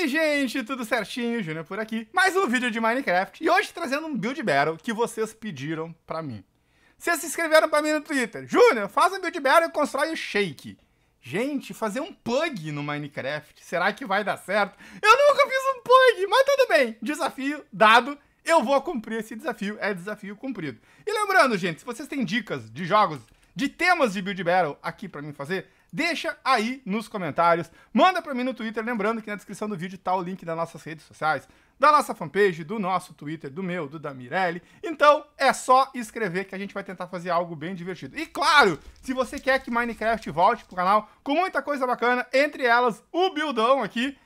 Oi gente? Tudo certinho? Júnior por aqui. Mais um vídeo de Minecraft. E hoje trazendo um Build Battle que vocês pediram pra mim. Vocês se inscreveram pra mim no Twitter. Júnior, faz um Build Battle e constrói o Shake. Gente, fazer um pug no Minecraft, será que vai dar certo? Eu nunca fiz um pug, mas tudo bem. Desafio dado. Eu vou cumprir esse desafio. É desafio cumprido. E lembrando, gente, se vocês têm dicas de jogos, de temas de Build Battle aqui pra mim fazer, Deixa aí nos comentários, manda para mim no Twitter, lembrando que na descrição do vídeo tá o link das nossas redes sociais, da nossa fanpage, do nosso Twitter, do meu, do da Mirelle. Então é só escrever que a gente vai tentar fazer algo bem divertido. E claro, se você quer que Minecraft volte pro canal com muita coisa bacana, entre elas o Buildão aqui,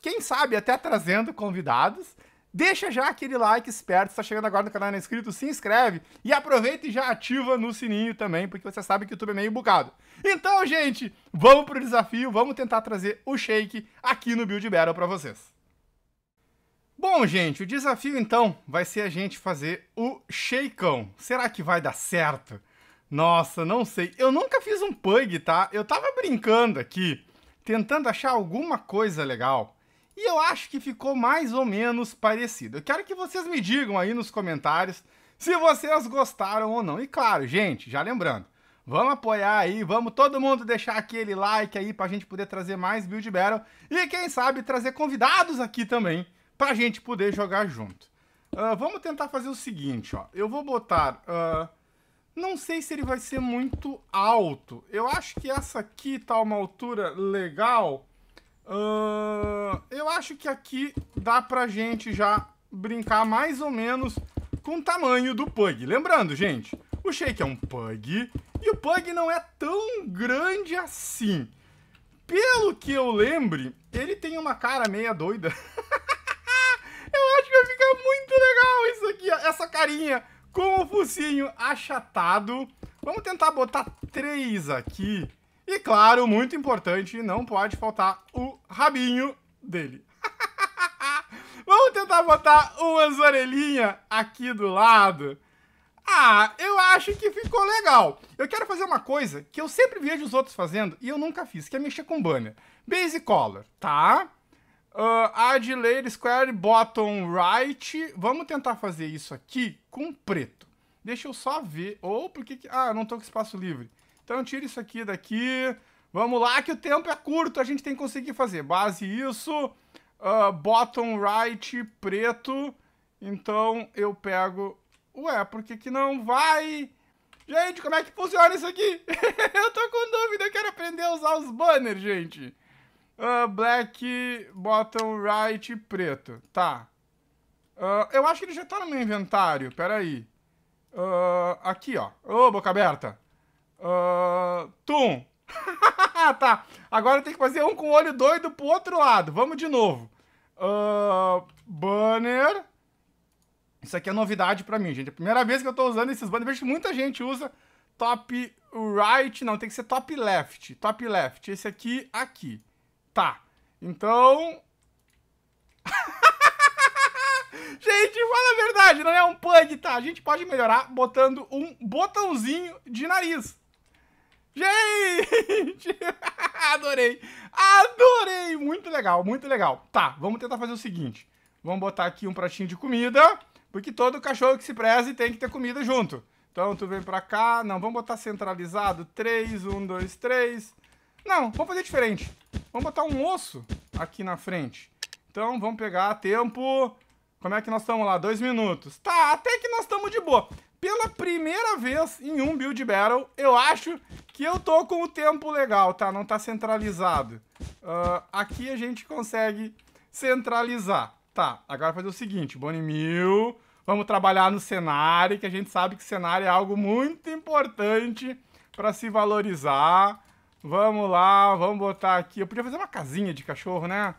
quem sabe até trazendo convidados. Deixa já aquele like esperto, está chegando agora no canal não é inscrito, se inscreve e aproveita e já ativa no sininho também, porque você sabe que o YouTube é meio bugado. Então, gente, vamos pro desafio, vamos tentar trazer o shake aqui no Build Battle para vocês. Bom, gente, o desafio então vai ser a gente fazer o shakeão. Será que vai dar certo? Nossa, não sei. Eu nunca fiz um pug, tá? Eu tava brincando aqui, tentando achar alguma coisa legal. E eu acho que ficou mais ou menos parecido. Eu quero que vocês me digam aí nos comentários se vocês gostaram ou não. E claro, gente, já lembrando, vamos apoiar aí, vamos todo mundo deixar aquele like aí pra gente poder trazer mais Build Battle e quem sabe trazer convidados aqui também pra gente poder jogar junto. Uh, vamos tentar fazer o seguinte, ó. Eu vou botar... Uh, não sei se ele vai ser muito alto. Eu acho que essa aqui tá uma altura legal Uh, eu acho que aqui dá pra gente já brincar mais ou menos com o tamanho do Pug. Lembrando, gente, o Shake é um Pug e o Pug não é tão grande assim. Pelo que eu lembre, ele tem uma cara meia doida. eu acho que vai ficar muito legal isso aqui, essa carinha com o focinho achatado. Vamos tentar botar três aqui e claro, muito importante, não pode faltar o rabinho dele. Vamos tentar botar umas orelhinhas aqui do lado. Ah, eu acho que ficou legal. Eu quero fazer uma coisa que eu sempre vejo os outros fazendo e eu nunca fiz, que é mexer com banner. Base color, tá? Uh, ah, add layer square bottom right. Vamos tentar fazer isso aqui com preto. Deixa eu só ver. Ou oh, porque que... Ah, eu não tô com espaço livre. Então tira isso aqui daqui. Vamos lá, que o tempo é curto, a gente tem que conseguir fazer. Base isso, uh, bottom right preto. Então eu pego... Ué, por que que não vai? Gente, como é que funciona isso aqui? eu tô com dúvida, eu quero aprender a usar os banners, gente. Uh, black, bottom right, preto. Tá. Uh, eu acho que ele já tá no meu inventário, peraí. Uh, aqui, ó. Ô, oh, boca aberta. Uh, tum. tá. Agora tem que fazer um com o olho doido pro outro lado. Vamos de novo. Uh, banner. Isso aqui é novidade pra mim, gente. É a primeira vez que eu tô usando esses banners. Vejo que muita gente usa top right. Não, tem que ser top left. Top left. Esse aqui, aqui. Tá. Então... Gente, fala a verdade, não é um pug, tá? A gente pode melhorar botando um botãozinho de nariz. Gente! Adorei! Adorei! Muito legal, muito legal. Tá, vamos tentar fazer o seguinte. Vamos botar aqui um pratinho de comida, porque todo cachorro que se preze tem que ter comida junto. Então tu vem pra cá. Não, vamos botar centralizado. 3, 1, 2, 3. Não, vamos fazer diferente. Vamos botar um osso aqui na frente. Então vamos pegar tempo. Como é que nós estamos lá? Dois minutos. Tá, até que nós estamos de boa. Pela primeira vez em um Build Battle, eu acho que eu tô com o tempo legal, tá? Não tá centralizado. Uh, aqui a gente consegue centralizar. Tá, agora fazer o seguinte, Bonimil, vamos trabalhar no cenário, que a gente sabe que cenário é algo muito importante para se valorizar. Vamos lá, vamos botar aqui. Eu podia fazer uma casinha de cachorro, né?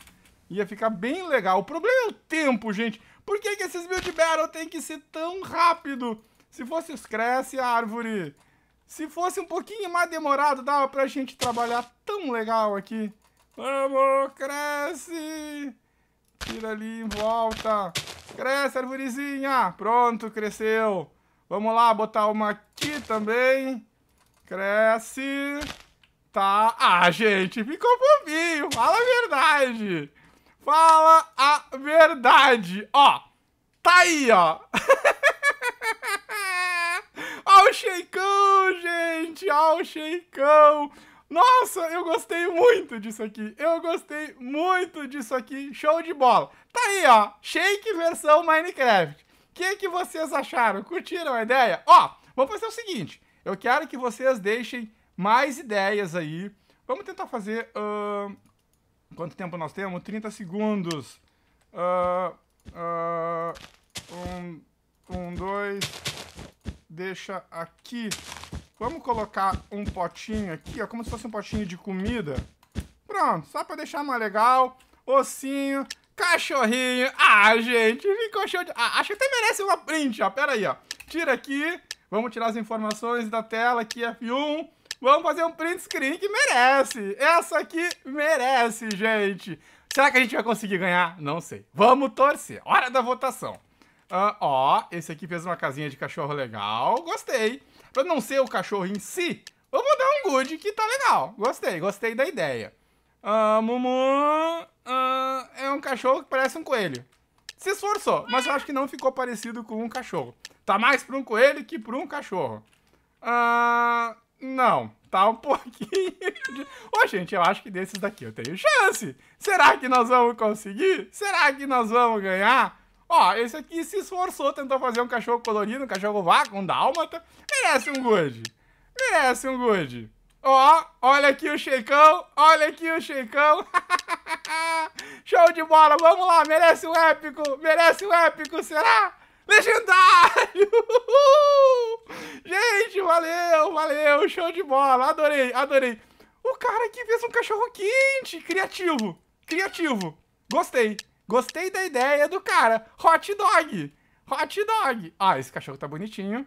Ia ficar bem legal. O problema é o tempo, gente. Por que, que esses Build Battle tem que ser tão rápido? Se fosse os cresce, a árvore se fosse um pouquinho mais demorado, dava pra gente trabalhar tão legal aqui. Vamos, cresce! Tira ali em volta. Cresce, arvorezinha! Pronto, cresceu. Vamos lá, botar uma aqui também. Cresce. Tá. Ah, gente, ficou bobinho. Fala a verdade. Fala a verdade. Ó, tá aí, ó. ó o Sheikão gente, ao Sheikão. Nossa, eu gostei muito disso aqui. Eu gostei muito disso aqui. Show de bola. Tá aí, ó. Shake versão Minecraft. O que, que vocês acharam? Curtiram a ideia? Ó, vou fazer o seguinte. Eu quero que vocês deixem mais ideias aí. Vamos tentar fazer... Uh, quanto tempo nós temos? 30 segundos. Uh, uh, um, um, dois... Deixa aqui... Vamos colocar um potinho aqui, ó, como se fosse um potinho de comida. Pronto, só pra deixar mais legal. Ossinho, cachorrinho. Ah, gente, ficou show de... Ah, acho que até merece uma print, ó. Pera aí, ó. Tira aqui. Vamos tirar as informações da tela aqui, F1. Vamos fazer um print screen que merece. Essa aqui merece, gente. Será que a gente vai conseguir ganhar? Não sei. Vamos torcer. Hora da votação. Ah, ó, esse aqui fez uma casinha de cachorro legal. Gostei para não ser o cachorro em si, vou dar um good que tá legal. Gostei, gostei da ideia. Ah, Mumu ah, é um cachorro que parece um coelho. Se esforçou, mas eu acho que não ficou parecido com um cachorro. Tá mais pra um coelho que pra um cachorro. Ah, não, tá um pouquinho. De... Ô, gente, eu acho que desses daqui eu tenho chance. Será que nós vamos conseguir? Será que nós vamos ganhar? Ó, esse aqui se esforçou, tentou fazer um cachorro colorido, um cachorro vaca, um dálmata. Merece um good. Merece um good. Ó, olha aqui o Sheikão, olha aqui o Sheikão. Show de bola, vamos lá, merece um épico, merece um épico, será? Legendário! Gente, valeu, valeu, show de bola, adorei, adorei. O cara que fez um cachorro quente, criativo, criativo, gostei. Gostei da ideia do cara. Hot dog. Hot dog. Ah, esse cachorro tá bonitinho.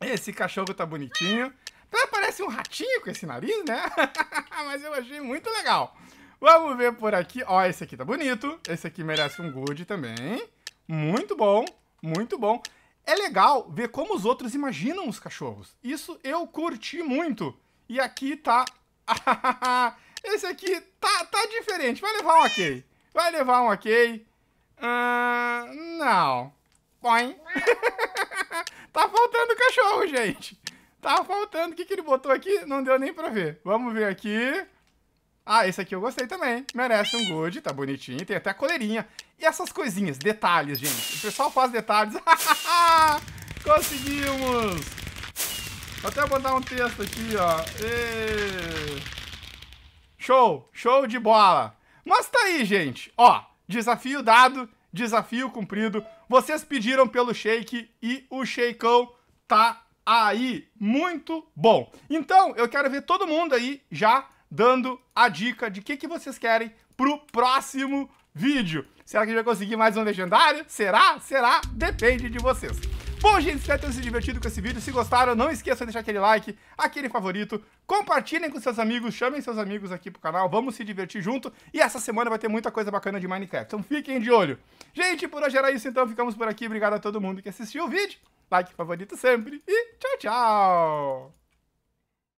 Esse cachorro tá bonitinho. Tá, parece um ratinho com esse nariz, né? Mas eu achei muito legal. Vamos ver por aqui. Ó, esse aqui tá bonito. Esse aqui merece um good também. Muito bom. Muito bom. É legal ver como os outros imaginam os cachorros. Isso eu curti muito. E aqui tá... esse aqui tá, tá diferente. Vai levar um ok. Vai levar um ok? Ah, não. Põe. tá faltando cachorro, gente. Tá faltando. O que, que ele botou aqui? Não deu nem pra ver. Vamos ver aqui. Ah, esse aqui eu gostei também. Merece um good, tá bonitinho. Tem até a coleirinha. E essas coisinhas, detalhes, gente. O pessoal faz detalhes. Conseguimos! Vou até botar um texto aqui, ó. E... Show! Show de bola! Mas tá aí, gente. Ó, desafio dado, desafio cumprido. Vocês pediram pelo shake e o shakeão tá aí. Muito bom. Então, eu quero ver todo mundo aí já dando a dica de o que, que vocês querem pro próximo vídeo. Será que a gente vai conseguir mais um legendário? Será? Será? Depende de vocês. Bom, gente, espero ter se é divertido com esse vídeo. Se gostaram, não esqueçam de deixar aquele like, aquele favorito. Compartilhem com seus amigos, chamem seus amigos aqui pro canal. Vamos se divertir junto. E essa semana vai ter muita coisa bacana de Minecraft. Então fiquem de olho. Gente, por hoje era isso. Então ficamos por aqui. Obrigado a todo mundo que assistiu o vídeo. Like favorito sempre. E tchau, tchau.